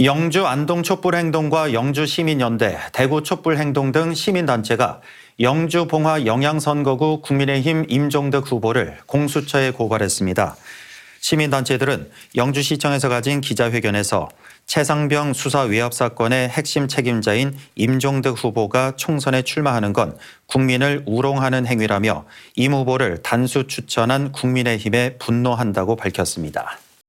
영주 안동 촛불행동과 영주시민연대, 대구 촛불행동 등 시민단체가 영주 봉화 영양선거구 국민의힘 임종득 후보를 공수처에 고발했습니다. 시민단체들은 영주시청에서 가진 기자회견에서 최상병 수사 위협 사건의 핵심 책임자인 임종득 후보가 총선에 출마하는 건 국민을 우롱하는 행위라며 임 후보를 단수 추천한 국민의힘에 분노한다고 밝혔습니다.